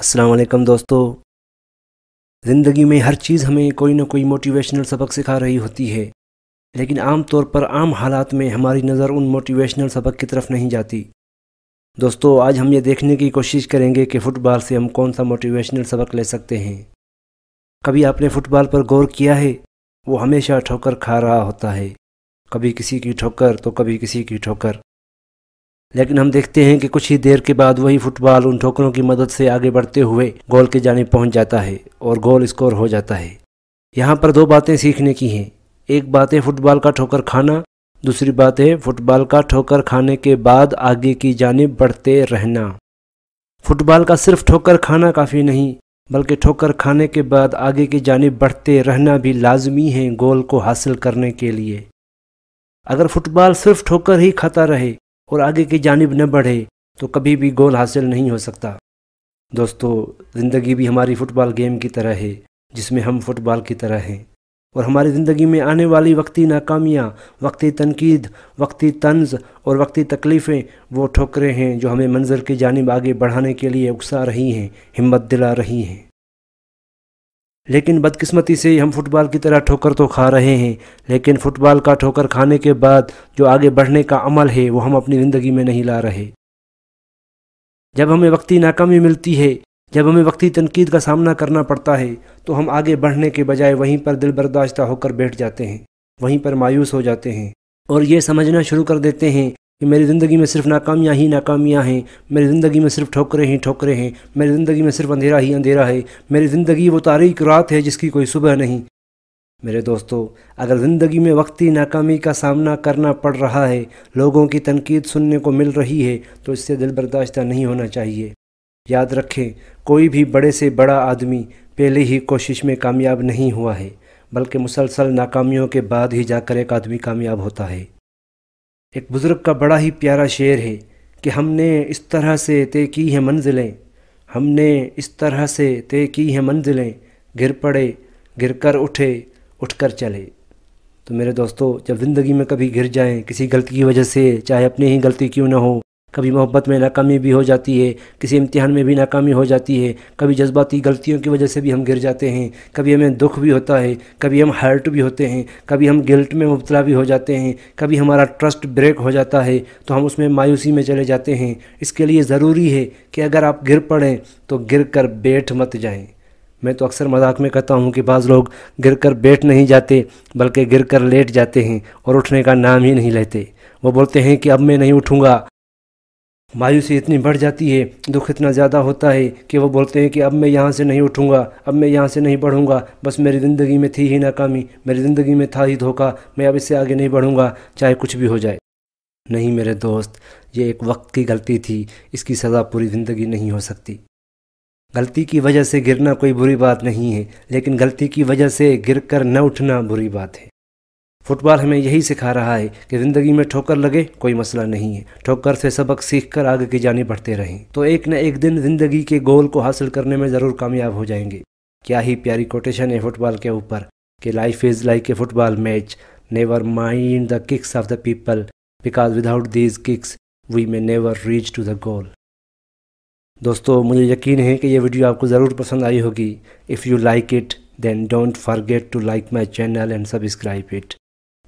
असलकम दोस्तों ज़िंदगी में हर चीज़ हमें कोई ना कोई मोटिवेशनल सबक सिखा रही होती है लेकिन आम तौर पर आम हालात में हमारी नज़र उन मोटिवेशनल सबक की तरफ नहीं जाती दोस्तों आज हम ये देखने की कोशिश करेंगे कि फ़ुटबॉल से हम कौन सा मोटिवेशनल सबक ले सकते हैं कभी आपने फ़ुटबॉल पर गौर किया है वो हमेशा ठोकर खा रहा होता है कभी किसी की ठोकर तो कभी किसी की ठोकर लेकिन हम देखते हैं कि कुछ ही देर के बाद वही फुटबॉल उन ठोकरों की मदद से आगे बढ़ते हुए गोल के जाने पहुंच जाता है और गोल स्कोर हो जाता है यहाँ पर दो बातें सीखने की हैं एक बात है फुटबॉल का ठोकर खाना दूसरी बात है फुटबॉल का ठोकर खाने के बाद आगे की जानब बढ़ते रहना फुटबॉल का सिर्फ ठोकर खाना काफ़ी नहीं बल्कि ठोकर खाने के बाद आगे की जानब बढ़ते रहना भी लाजमी है गोल को हासिल करने के लिए अगर फुटबॉल सिर्फ ठोकर ही खाता रहे और आगे की जानब न बढ़े तो कभी भी गोल हासिल नहीं हो सकता दोस्तों ज़िंदगी भी हमारी फ़ुटबॉल गेम की तरह है जिसमें हम फुटबॉल की तरह हैं और हमारी ज़िंदगी में आने वाली वक्ती नाकामियाँ वक्ती तनकीद वक्ती तंज और वक्ती तकलीफ़ें वो ठोकरें हैं जो हमें मंज़र की जानब आगे बढ़ाने के लिए उकसा रही हैं हिम्मत दिला रही हैं लेकिन बदकिस्मती से हम फुटबॉल की तरह ठोकर तो खा रहे हैं लेकिन फुटबॉल का ठोकर खाने के बाद जो आगे बढ़ने का अमल है वो हम अपनी ज़िंदगी में नहीं ला रहे जब हमें वक्ती नाकामी मिलती है जब हमें वक्ती तनकीद का सामना करना पड़ता है तो हम आगे बढ़ने के बजाय वहीं पर दिल बर्दाश्त होकर बैठ जाते हैं वहीं पर मायूस हो जाते हैं और ये समझना शुरू कर देते हैं कि मेरी ज़िंदगी में सिर्फ नाकामियाँ ही नाकामियाँ हैं मेरी ज़िंदगी में सिर्फ ठोकरें ही ठोकरें हैं मेरी ज़िंदगी में सिर्फ अंधेरा ही अंधेरा है मेरी ज़िंदगी वो तारीख रात है जिसकी कोई सुबह नहीं मेरे दोस्तों अगर ज़िंदगी में वक्ती नाकामी का सामना करना पड़ रहा है लोगों की तनकीद सुनने को मिल रही है तो इससे दिल बर्दाश्त नहीं होना चाहिए याद रखें कोई भी बड़े से बड़ा आदमी पहले ही कोशिश में कामयाब नहीं हुआ है बल्कि मुसलसल नाकामियों के बाद ही जाकर एक आदमी कामयाब होता है एक बुज़ुर्ग का बड़ा ही प्यारा शेर है कि हमने इस तरह से तय की हैं मंजिलें हमने इस तरह से तय की हैं मंजिलें गिर पड़े गिर कर उठे उठ कर चले तो मेरे दोस्तों जब ज़िंदगी में कभी गिर जाएं किसी गलती की वजह से चाहे अपनी ही गलती क्यों ना हो कभी मोहब्बत में नाकामी भी हो जाती है किसी इम्तिहान में भी नाकामी हो जाती है कभी जज्बाती गलतियों की वजह से भी हम गिर जाते हैं कभी हमें दुख भी होता है कभी हम हर्ट भी होते हैं कभी हम गिल्ट में मुबतला भी हो जाते हैं कभी हमारा ट्रस्ट ब्रेक हो जाता है तो हम उसमें मायूसी में चले जाते हैं इसके लिए ज़रूरी है कि अगर आप गिर पड़ें तो गिर कर बैठ मत जाएँ मैं तो अक्सर मजाक में कहता हूँ कि बाज़ लोग गिर कर बैठ नहीं जाते बल्कि गिर कर लेट जाते हैं और उठने का नाम ही नहीं लेते वो बोलते हैं कि अब मैं नहीं उठूँगा मायूसी इतनी बढ़ जाती है दुख इतना ज़्यादा होता है कि वो बोलते हैं कि अब मैं यहाँ से नहीं उठूँगा अब मैं यहाँ से नहीं बढ़ूँगा बस मेरी ज़िंदगी में थी ही नाकामी मेरी ज़िंदगी में था ही धोखा मैं अब इससे आगे नहीं बढ़ूँगा चाहे कुछ भी हो जाए नहीं मेरे दोस्त ये एक वक्त की गलती थी इसकी सज़ा पूरी ज़िंदगी नहीं हो सकती गलती की वजह से गिरना कोई बुरी बात नहीं है लेकिन गलती की वजह से गिर कर न उठना बुरी बात है फुटबॉल हमें यही सिखा रहा है कि ज़िंदगी में ठोकर लगे कोई मसला नहीं है ठोकर से सबक सीख कर आगे की जाने बढ़ते रहें तो एक न एक दिन ज़िंदगी के गोल को हासिल करने में ज़रूर कामयाब हो जाएंगे क्या ही प्यारी कोटेशन है फुटबॉल के ऊपर कि life is like a football match never mind the kicks of the people because without these kicks we may never reach to the goal दोस्तों मुझे यकीन है कि यह वीडियो आपको ज़रूर पसंद आई होगी if you like it then don't forget to like my channel and subscribe it